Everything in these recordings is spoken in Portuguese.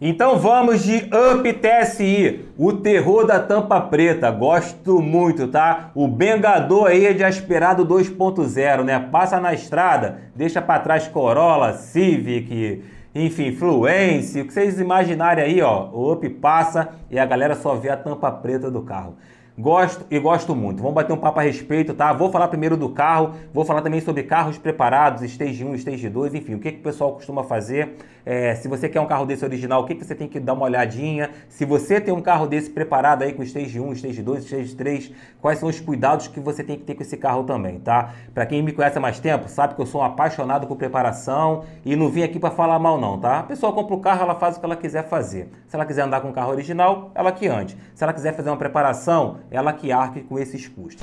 Então vamos de Up TSI, o terror da tampa preta. Gosto muito, tá? O Bengador aí é de aspirado 2.0, né? Passa na estrada, deixa para trás Corolla, Civic, enfim, Fluence, o que vocês imaginarem aí, ó. O Up passa e a galera só vê a tampa preta do carro. Gosto e gosto muito. Vamos bater um papo a respeito, tá? Vou falar primeiro do carro, vou falar também sobre carros preparados, stage 1, stage 2, enfim, o que, que o pessoal costuma fazer. É, se você quer um carro desse original, o que, que você tem que dar uma olhadinha? Se você tem um carro desse preparado aí com stage 1, stage 2, stage 3, quais são os cuidados que você tem que ter com esse carro também, tá? Para quem me conhece há mais tempo, sabe que eu sou um apaixonado por preparação e não vim aqui para falar mal não, tá? A pessoa compra o carro, ela faz o que ela quiser fazer. Se ela quiser andar com o carro original, ela que ande. Se ela quiser fazer uma preparação, ela que arque com esses custos.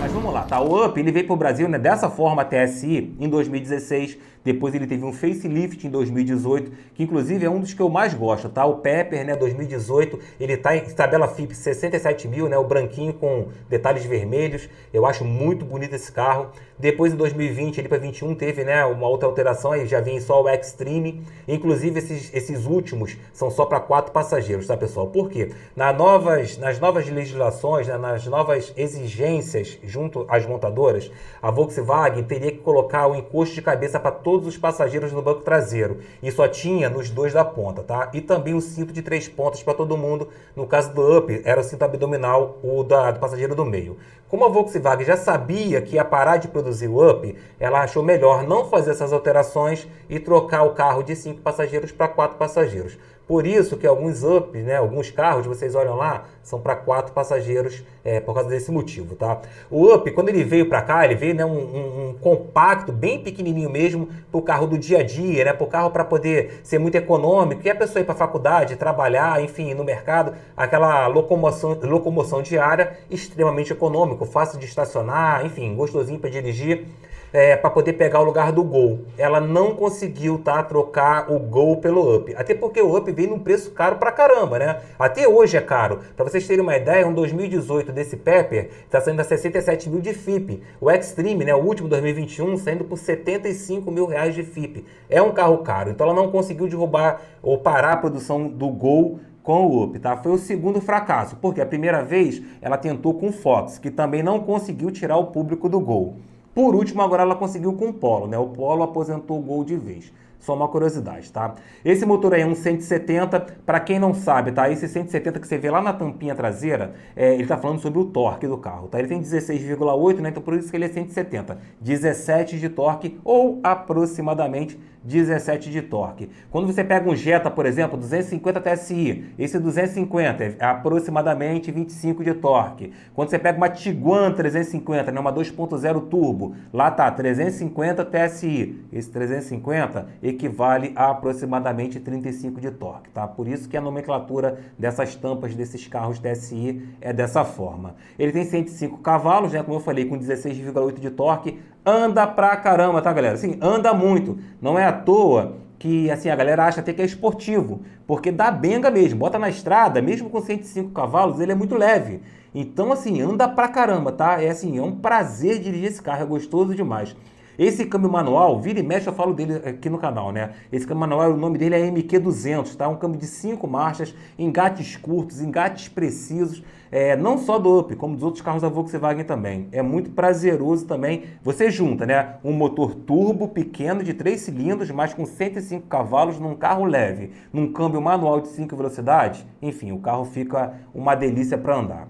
Mas vamos lá, tá? O UP ele veio para o Brasil né, dessa forma, a TSI, em 2016, depois ele teve um facelift em 2018, que inclusive é um dos que eu mais gosto, tá? O Pepper, né, 2018, ele tá em tabela FIP 67 mil, né, o branquinho com detalhes vermelhos. Eu acho muito bonito esse carro. Depois em 2020, ele para 21 teve, né, uma outra alteração aí, já vem só o extreme Inclusive esses, esses últimos são só para quatro passageiros, tá, pessoal? Por quê? Na novas, nas novas legislações, né, nas novas exigências junto às montadoras, a Volkswagen teria que colocar o encosto de cabeça para todo todos os passageiros no banco traseiro e só tinha nos dois da ponta, tá? E também o cinto de três pontas para todo mundo. No caso do Up, era o cinto abdominal, o da, do passageiro do meio. Como a Volkswagen já sabia que ia parar de produzir o Up, ela achou melhor não fazer essas alterações e trocar o carro de cinco passageiros para quatro passageiros. Por isso que alguns up, né, alguns carros, vocês olham lá, são para quatro passageiros é, por causa desse motivo, tá? O up, quando ele veio para cá, ele veio né, um, um, um compacto bem pequenininho mesmo para o carro do dia a dia, né? Para o carro para poder ser muito econômico e a pessoa ir para a faculdade, trabalhar, enfim, no mercado, aquela locomoção, locomoção diária extremamente econômico, fácil de estacionar, enfim, gostosinho para dirigir é, para poder pegar o lugar do Gol. Ela não conseguiu tá, trocar o Gol pelo Up. Até porque o Up vem num preço caro pra caramba, né? Até hoje é caro. Para vocês terem uma ideia, um 2018 desse Pepper está saindo a 67 mil de FIP. O Extreme, né, o último 2021, saindo por 75 mil reais de FIP. É um carro caro. Então ela não conseguiu derrubar ou parar a produção do Gol com o UP, tá? Foi o segundo fracasso, porque a primeira vez ela tentou com o Fox, que também não conseguiu tirar o público do gol. Por último, agora ela conseguiu com o Polo, né? O Polo aposentou o gol de vez. Só uma curiosidade, tá? Esse motor aí é um 170, para quem não sabe, tá? Esse 170 que você vê lá na tampinha traseira, é, ele tá falando sobre o torque do carro, tá? Ele tem 16,8, né? Então por isso que ele é 170. 17 de torque ou aproximadamente 17 de torque. Quando você pega um Jetta, por exemplo, 250 TSI, esse 250 é aproximadamente 25 de torque. Quando você pega uma Tiguan 350, né, uma 2.0 turbo, lá tá 350 TSI. Esse 350 equivale a aproximadamente 35 de torque, tá? Por isso que a nomenclatura dessas tampas desses carros TSI é dessa forma. Ele tem 105 cavalos, né, como eu falei, com 16,8 de torque, anda pra caramba, tá, galera? Assim, anda muito. Não é à toa que assim a galera acha até que é esportivo, porque dá benga mesmo. Bota na estrada, mesmo com 105 cavalos, ele é muito leve. Então, assim, anda pra caramba, tá? É assim, é um prazer dirigir esse carro, é gostoso demais. Esse câmbio manual, vira e mexe, eu falo dele aqui no canal, né? Esse câmbio manual, o nome dele é MQ200, tá? Um câmbio de cinco marchas, engates curtos, engates precisos é, não só do Up, como dos outros carros da Volkswagen também. É muito prazeroso também. Você junta, né? Um motor turbo pequeno de 3 cilindros, mas com 105 cavalos num carro leve, num câmbio manual de 5 velocidades. Enfim, o carro fica uma delícia para andar.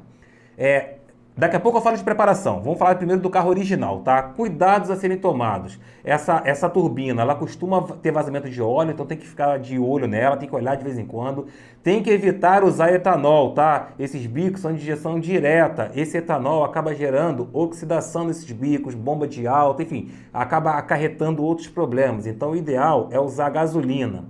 É, Daqui a pouco eu falo de preparação. Vamos falar primeiro do carro original, tá? Cuidados a serem tomados. Essa, essa turbina, ela costuma ter vazamento de óleo, então tem que ficar de olho nela, tem que olhar de vez em quando. Tem que evitar usar etanol, tá? Esses bicos são de injeção direta. Esse etanol acaba gerando oxidação nesses bicos, bomba de alta, enfim, acaba acarretando outros problemas. Então o ideal é usar gasolina.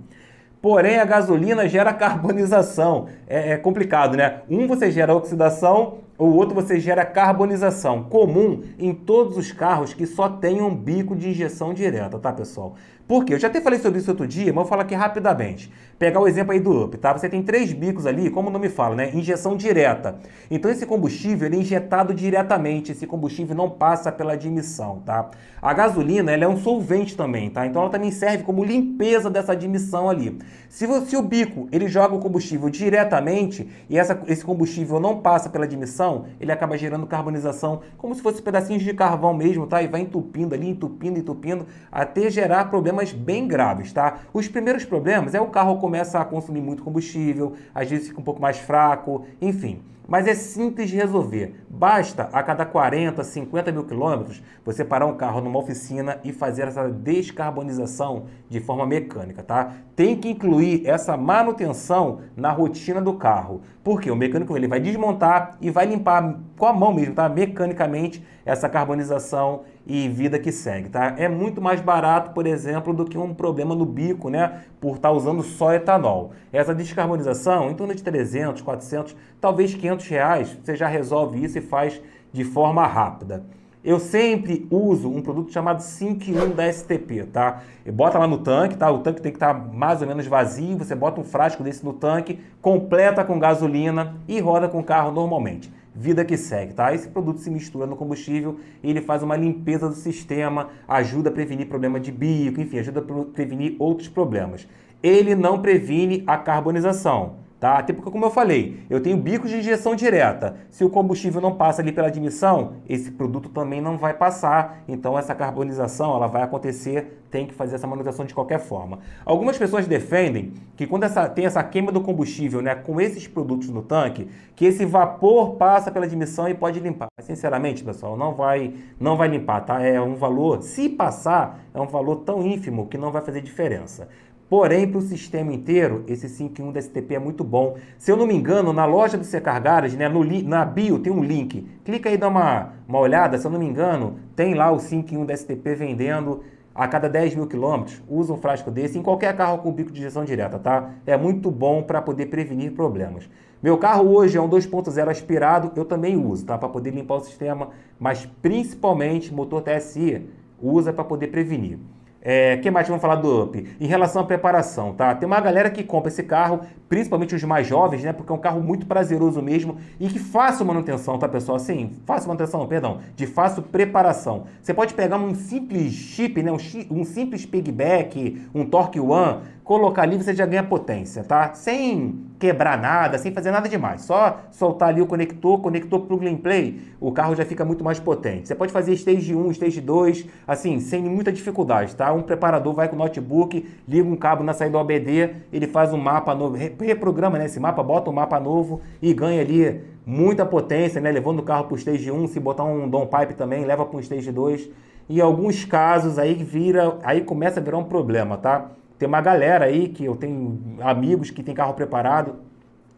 Porém, a gasolina gera carbonização. É, é, complicado, né? Um você gera oxidação, o outro você gera carbonização. Comum em todos os carros que só tenham bico de injeção direta, tá, pessoal? Por quê? Eu já até falei sobre isso outro dia, mas vou falar aqui rapidamente. Pegar o exemplo aí do UP, tá? Você tem três bicos ali, como o nome fala, né? Injeção direta. Então esse combustível ele é injetado diretamente, esse combustível não passa pela admissão, tá? A gasolina, ela é um solvente também, tá? Então ela também serve como limpeza dessa admissão ali. Se, você, se o bico, ele joga o combustível diretamente e essa, esse combustível não passa pela admissão, ele acaba gerando carbonização, como se fosse pedacinhos de carvão mesmo, tá? E vai entupindo ali, entupindo, entupindo, até gerar problemas problemas bem graves, tá? Os primeiros problemas é o carro começa a consumir muito combustível, às vezes fica um pouco mais fraco, enfim. Mas é simples de resolver. Basta a cada 40, 50 mil quilômetros você parar um carro numa oficina e fazer essa descarbonização de forma mecânica, tá? Tem que incluir essa manutenção na rotina do carro, porque o mecânico ele vai desmontar e vai limpar com a mão mesmo, tá? Mecanicamente essa carbonização e vida que segue, tá? É muito mais barato, por exemplo, do que um problema no bico, né? Por estar tá usando só etanol. Essa descarbonização, em torno de 300, 400, talvez 500 500 reais, você já resolve isso e faz de forma rápida. Eu sempre uso um produto chamado 5 1 da STP, tá? E bota lá no tanque, tá? O tanque tem que estar tá mais ou menos vazio, você bota um frasco desse no tanque, completa com gasolina e roda com o carro normalmente. Vida que segue, tá? Esse produto se mistura no combustível e ele faz uma limpeza do sistema, ajuda a prevenir problema de bico, enfim, ajuda a prevenir outros problemas. Ele não previne a carbonização Tá? Até porque, como eu falei, eu tenho bicos de injeção direta. Se o combustível não passa ali pela admissão, esse produto também não vai passar. Então, essa carbonização ela vai acontecer, tem que fazer essa manutenção de qualquer forma. Algumas pessoas defendem que quando essa, tem essa queima do combustível né, com esses produtos no tanque, que esse vapor passa pela admissão e pode limpar. Mas, sinceramente, pessoal, não vai, não vai limpar. Tá? É um valor, se passar, é um valor tão ínfimo que não vai fazer diferença. Porém, para o sistema inteiro, esse 5.1 da STP é muito bom. Se eu não me engano, na loja do Secar Garage, né, no, na bio tem um link. Clica aí e dá uma, uma olhada. Se eu não me engano, tem lá o 5.1 da STP vendendo a cada 10 mil quilômetros. Usa um frasco desse em qualquer carro com bico de injeção direta, tá? É muito bom para poder prevenir problemas. Meu carro hoje é um 2.0 aspirado, eu também uso, tá? Para poder limpar o sistema, mas principalmente motor TSI usa para poder prevenir. É, que mais vamos falar do Up? Em relação à preparação, tá? Tem uma galera que compra esse carro, principalmente os mais jovens, né? Porque é um carro muito prazeroso mesmo e que faça manutenção, tá, pessoal? Assim, faça manutenção, perdão, de fácil preparação. Você pode pegar um simples chip, né? Um, um simples pigback, um torque one, colocar ali, você já ganha potência, tá? Sem quebrar nada, sem fazer nada demais. Só soltar ali o conector, conector plug and play, o carro já fica muito mais potente. Você pode fazer stage 1, stage 2, assim, sem muita dificuldade, tá? Um preparador vai com o notebook, liga um cabo na saída do OBD, ele faz um mapa novo, reprograma né, esse mapa, bota um mapa novo e ganha ali muita potência, né? Levando o carro para o stage 1, se botar um down pipe também, leva para um stage 2. Em alguns casos aí vira, aí começa a virar um problema, tá? Tem uma galera aí que eu tenho amigos que tem carro preparado.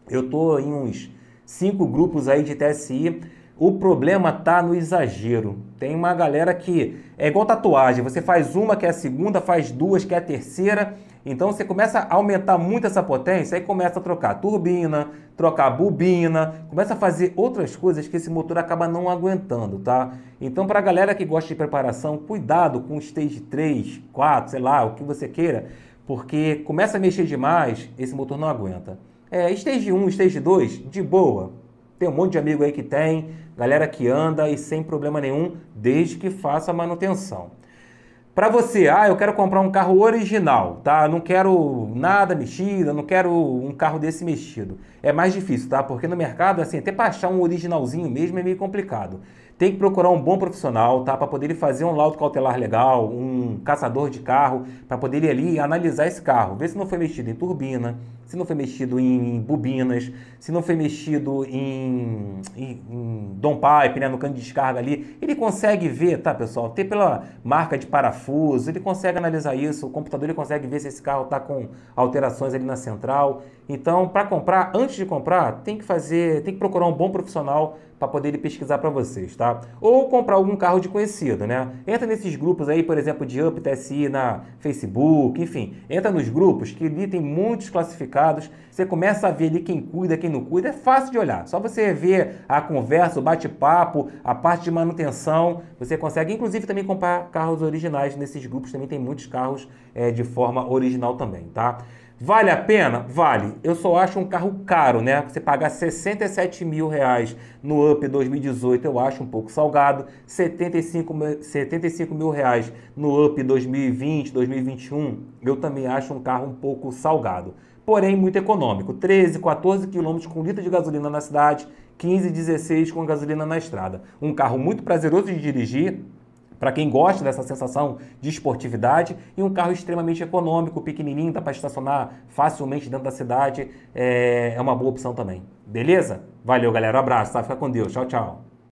Eu tô em uns cinco grupos aí de TSI. O problema tá no exagero. Tem uma galera que é igual tatuagem, você faz uma que é a segunda, faz duas que é a terceira, então você começa a aumentar muito essa potência, e começa a trocar a turbina, trocar a bobina, começa a fazer outras coisas que esse motor acaba não aguentando, tá? Então para a galera que gosta de preparação, cuidado com o stage 3, 4, sei lá, o que você queira, porque começa a mexer demais, esse motor não aguenta. É, stage 1, stage 2, de boa. Tem um monte de amigo aí que tem, galera que anda e sem problema nenhum, desde que faça a manutenção. Para você, ah, eu quero comprar um carro original, tá? Não quero nada mexido, não quero um carro desse mexido. É mais difícil, tá? Porque no mercado, assim, até para achar um originalzinho mesmo é meio complicado. Tem que procurar um bom profissional, tá? Para poder ele fazer um laudo cautelar legal, um caçador de carro, para poder ele ali analisar esse carro, ver se não foi mexido em turbina, se não foi mexido em bobinas, se não foi mexido em, em, em downpipe, né, no cano de descarga ali, ele consegue ver, tá, pessoal? Até pela marca de parafuso, ele consegue analisar isso, o computador ele consegue ver se esse carro está com alterações ali na central. Então, para comprar, antes de comprar, tem que fazer, tem que procurar um bom profissional para poder ele pesquisar para vocês, tá? Ou comprar algum carro de conhecido, né? Entra nesses grupos aí, por exemplo, de Up TSI na Facebook, enfim, entra nos grupos que ali tem muitos classificados. Você começa a ver ali quem cuida, quem não cuida, é fácil de olhar. Só você ver a conversa, o bate-papo, a parte de manutenção, você consegue, inclusive, também comprar carros originais nesses grupos. Também tem muitos carros é, de forma original também, tá? Vale a pena? Vale. Eu só acho um carro caro, né? Você pagar 67 mil reais no UP 2018 eu acho um pouco salgado. 75, 75 mil reais no UP 2020, 2021 eu também acho um carro um pouco salgado. Porém, muito econômico. 13, 14 quilômetros com litro de gasolina na cidade, 15, 16 com gasolina na estrada. Um carro muito prazeroso de dirigir, para quem gosta dessa sensação de esportividade, e um carro extremamente econômico, pequenininho, dá para estacionar facilmente dentro da cidade, é, é, uma boa opção também. Beleza? Valeu, galera. Um abraço, tá? Fica com Deus. Tchau, tchau.